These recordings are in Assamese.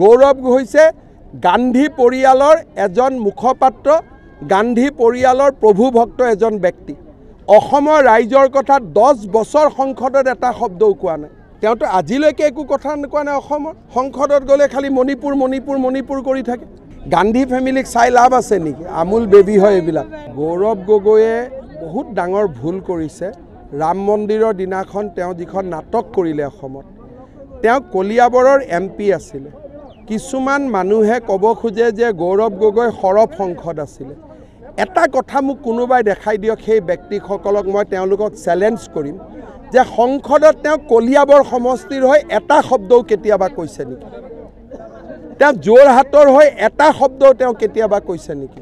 গৌৰৱ হৈছে গান্ধী পৰিয়ালৰ এজন মুখপাত্ৰ গান্ধী পৰিয়ালৰ প্ৰভুভক্ত এজন ব্যক্তি অসমৰ ৰাইজৰ কথা দহ বছৰ সংসদত এটা শব্দও কোৱা নাই তেওঁতো আজিলৈকে একো কথা নোকোৱা নাই অসমৰ সংসদত গ'লে খালি মণিপুৰ মণিপুৰ মণিপুৰ কৰি থাকে গান্ধী ফেমিলিক চাই লাভ আছে নেকি আমূল বেবী হয় এইবিলাক গৌৰৱ গগৈয়ে বহুত ডাঙৰ ভুল কৰিছে ৰাম মন্দিৰৰ দিনাখন তেওঁ যিখন নাটক কৰিলে অসমত তেওঁ কলিয়াবৰৰ এম পি আছিলে কিছুমান মানুহে ক'ব খোজে যে গৌৰৱ গগৈ সৰব সংসদ আছিলে এটা কথা মোক কোনোবাই দেখাই দিয়ক সেই ব্যক্তিসকলক মই তেওঁলোকক চেলেঞ্জ কৰিম যে সংসদত তেওঁ কলিয়াবৰ সমষ্টিৰ হৈ এটা শব্দও কেতিয়াবা কৈছে নেকি তেওঁ যোৰহাটৰ হৈ এটা শব্দও তেওঁ কেতিয়াবা কৈছে নেকি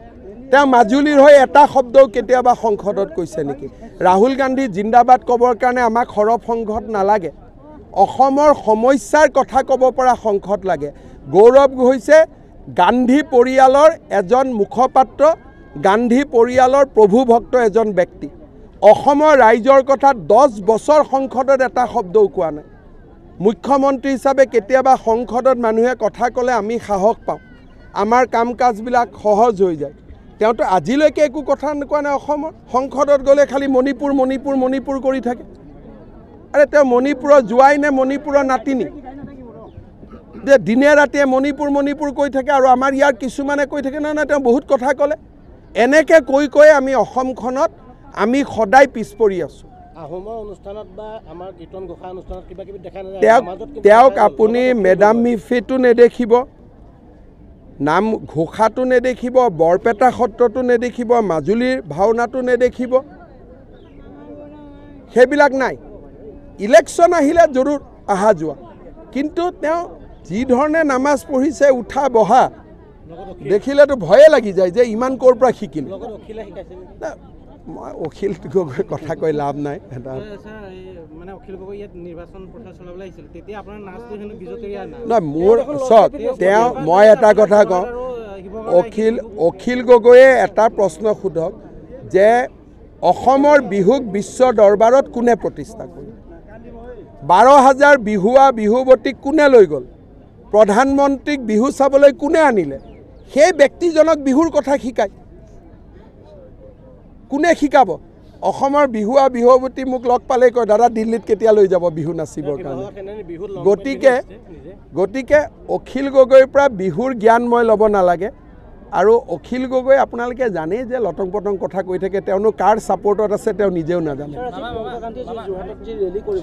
তেওঁ মাজুলীৰ হৈ এটা শব্দও কেতিয়াবা সংসদত কৈছে নেকি ৰাহুল গান্ধী জিন্দাবাদ ক'বৰ কাৰণে আমাক সৰব সংসদ নালাগে অসমৰ সমস্যাৰ কথা ক'ব পৰা সংসদ লাগে গৌৰৱ হৈছে গান্ধী পৰিয়ালৰ এজন মুখপাত্ৰ গান্ধী পৰিয়ালৰ প্ৰভুভক্ত এজন ব্যক্তি অসমৰ ৰাইজৰ কথা দহ বছৰ সংসদত এটা শব্দও কোৱা নাই মুখ্যমন্ত্ৰী হিচাপে কেতিয়াবা সংসদত মানুহে কথা ক'লে আমি সাহস পাওঁ আমাৰ কাম কাজবিলাক সহজ হৈ যায় তেওঁতো আজিলৈকে একো কথা নোকোৱা নাই অসমৰ সংসদত গ'লে খালি মণিপুৰ মণিপুৰ মণিপুৰ কৰি থাকে আৰে তেওঁ মণিপুৰৰ যোৱাই নে মণিপুৰৰ নাতিনী যে দিনে ৰাতিয়ে মণিপুৰ মণিপুৰ কৈ থাকে আৰু আমাৰ ইয়াৰ কিছুমানে কৈ থাকে নহয় তেওঁ বহুত কথা ক'লে এনেকৈ কৈ কৈ আমি অসমখনত আমি সদায় পিছপৰি আছোঁ তেওঁক তেওঁক আপুনি মেডাম মিফিটো নেদেখিব নাম ঘোষাটো নেদেখিব বৰপেটা সত্ৰটো নেদেখিব মাজুলীৰ ভাওনাটো নেদেখিব সেইবিলাক নাই ইলেকশ্যন আহিলে জৰুৰ অহা যোৱা কিন্তু তেওঁ যিধৰণে নামাজ পঢ়িছে উঠা বহা দেখিলেতো ভয়ে লাগি যায় যে ইমান ক'ৰ পৰা শিকিম মই অখিল গগৈ কথা কৈ লাভ নাই নাই মোৰ চব তেওঁ মই এটা কথা কওঁ অখিল অখিল গগৈয়ে এটা প্ৰশ্ন সোধক যে অসমৰ বিহুক বিশ্ব দৰবাৰত কোনে প্ৰতিষ্ঠা কৰিলে বাৰ হাজাৰ বিহুৱা বিহুৱতীক কোনে লৈ গ'ল প্ৰধানমন্ত্ৰীক বিহু চাবলৈ কোনে আনিলে সেই ব্যক্তিজনক বিহুৰ কথা শিকায় কোনে শিকাব অসমৰ বিহুৱা বিহুৱতী মোক লগ পালেই কয় দাদা দিল্লীত কেতিয়া লৈ যাব বিহু নাচিবৰ কাৰণে গতিকে গতিকে অখিল গগৈৰ পৰা বিহুৰ জ্ঞান মই ল'ব নালাগে আৰু অখিল গগৈ আপোনালোকে জানেই যে লটং পটং কথা কৈ থাকে তেওঁনো কাৰ ছাপৰ্টত আছে তেওঁ নিজেও নাজানে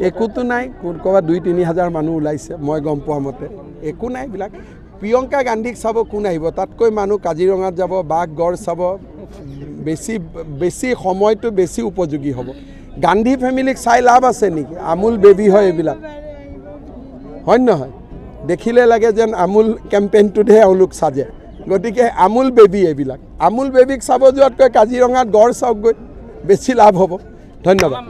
একোতো নাই ক'ৰবাত দুই তিনি হাজাৰ মানুহ ওলাইছে মই গম পোৱা মতে একো নাই এইবিলাক প্ৰিয়ংকা গান্ধীক চাব কোন আহিব তাতকৈ মানুহ কাজিৰঙাত যাব বাঘ গড় চাব বেছি বেছি সময়টো বেছি উপযোগী হ'ব গান্ধী ফেমিলিক চাই লাভ আছে নেকি আমূল বেবী হয় এইবিলাক হয় নহয় দেখিলে লাগে যেন আমূল কেম্পেইনটোতহে এওঁলোক চাজে গতিকে আমুল বেবী এইবিলাক আমুল বেবীক চাব যোৱাতকৈ কাজিৰঙাত গড় চাওকগৈ বেছি লাভ হ'ব ধন্যবাদ